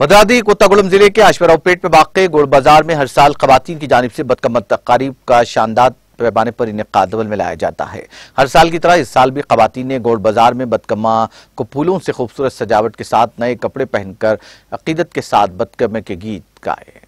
भद्रादी कोत्तागुलम जिले के पेट में वाक़ गुड़ बाजार में हर साल खवतन की जानब से बदकमत तकारीब का शानदार पैमाने पर इन्हें कादवल में लाया जाता है हर साल की तरह इस साल भी खवतिन ने गोड़ बाजार में बदकमा को फूलों से खूबसूरत सजावट के साथ नए कपड़े पहनकर अकीदत के साथ बदकमे के गीत गाए